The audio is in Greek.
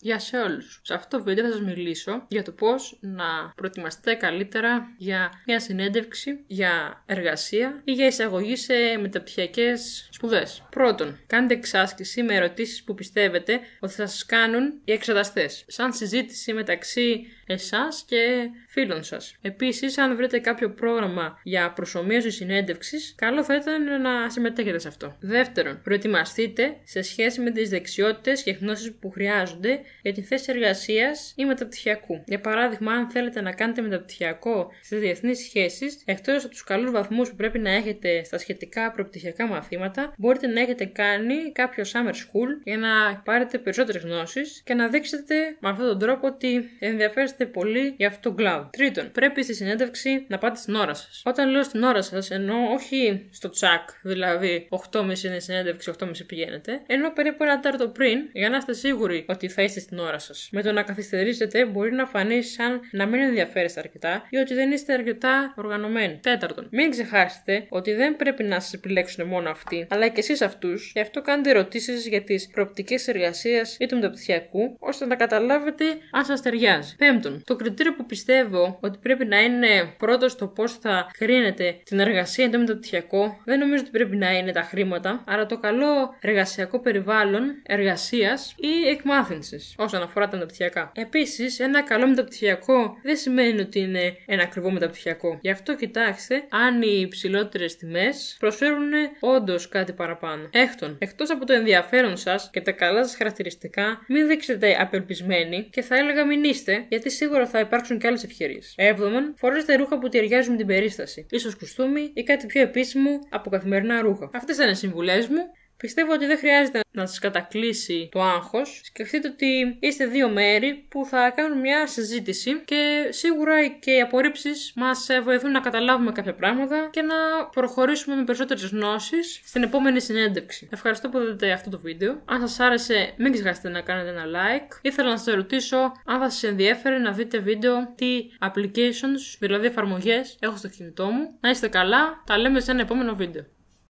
Γεια σε όλους. Σε αυτό το βίντεο θα σας μιλήσω για το πώς να προετοιμαστείτε καλύτερα για μια συνέντευξη, για εργασία ή για εισαγωγή σε μεταπτυχιακές σπουδές. Πρώτον, κάντε εξάσκηση με ερωτήσεις που πιστεύετε ότι θα σας κάνουν οι εξεταστές. Σαν συζήτηση μεταξύ εσάς και φίλων σας. Επίσης, αν βρείτε κάποιο πρόγραμμα για προσωμείωση συνέντευξης, καλό θα ήταν να συμμετέχετε σε αυτό. Δεύτερον, προετοιμαστείτε σε σχέση με τις δεξιότητες και γνώσεις που χρειάζονται για τη θέση εργασίας ή μεταπτυχιακού. Για παράδειγμα, αν θέλετε να κάνετε μεταπτυχιακό στις διεθνείς σχέσεις, εκτός από τους καλούς βαθμούς που πρέπει να έχετε στα σχετικά προπτυχιακά μαθήματα, μπορείτε να έχετε κάνει κάποιο summer school για να πάρετε περισσότερες γνώσεις και να δείξετε με αυτόν τον τρόπο ότι ενδιαφέρεστε πολύ για αυτό το κλάδο. Τρίτον, πρέπει στη συνέντευξη να πάτε στην ώρα σας. Όταν λέω στην ώρα σας, εννοώ όχι στο τσακ, δηλαδή 8.30 είναι η συνέντευξη, 8.30 πηγαίνετε, ενώ περίπου ένα τέταρτο πριν, για να είστε σίγουροι ότι θα είστε στην ώρα σας. Με το να καθυστερήσετε μπορεί να φανεί σαν να μην ενδιαφέρεστε αρκετά ή ότι δεν είστε αρκετά οργανωμένοι. Τέταρτον, μην ξεχάσετε ότι δεν πρέπει να σας επιλέξουν μόνο αυτοί, αλλά και εσείς αυτούς, γι' αυτό κάντε ερωτήσεις για τις προοπτικές εργασίας ή του μεταπτυχιακού, ώστε να καταλάβετε αν σας ταιριάζει. Πέμπτον, το κριτήριο που πιστεύω ότι πρέπει να είναι πρώτος το πώς θα κρίνετε την εργασία ή το μεταπτυχιακό, δεν νομίζω ότι πρέπει να είναι τα χρήματα, αλλά το καλό εργασιακό περιβάλλον εργασίας ή εκμάθησης όσον αφορά τα μεταπτυχιακά. Επίσης, ένα καλό μεταπτυχιακό δεν σημαίνει ότι είναι ένα ακριβό μεταπτυχιακό. Γι' αυτό κοιτάξτε αν οι υψηλότερες τιμές προσφέρουν όντως κάτι παραπάνω. Έχτον, εκτός από το ενδιαφέρον σας και τα καλά σας χαρακτηριστικά, μην δείξετε απελπισμένοι και θα έλεγα μην είστε, γιατί σίγουρα θα υπάρξουν και άλλες ευκαιρίες. Έβδομον, φορέστε ρούχα που ταιριάζουν την περίσταση. σω κουστούμι ή κάτι πιο επίσημο από καθημερινά ρούχα. Αυτές ήταν οι συμβουλές μου. Πιστεύω ότι δεν χρειάζεται να σας κατακλείσει το άγχος. Σκεφτείτε ότι είστε δύο μέρη που θα κάνουν μια συζήτηση και σίγουρα και οι απορρίψεις μας βοηθούν να καταλάβουμε κάποια πράγματα και να προχωρήσουμε με περισσότερες γνώσεις στην επόμενη συνέντευξη. Ευχαριστώ που δείτε αυτό το βίντεο. Αν σας άρεσε, μην ξεχάσετε να κάνετε ένα like. Ήθελα να σας ρωτήσω αν θα σας ενδιαφέρει να δείτε βίντεο τι applications, δηλαδή εφαρμογές, έχω στο κινητό μου. Να είστε καλά, τα λέμε σε ένα επόμενο βίντεο.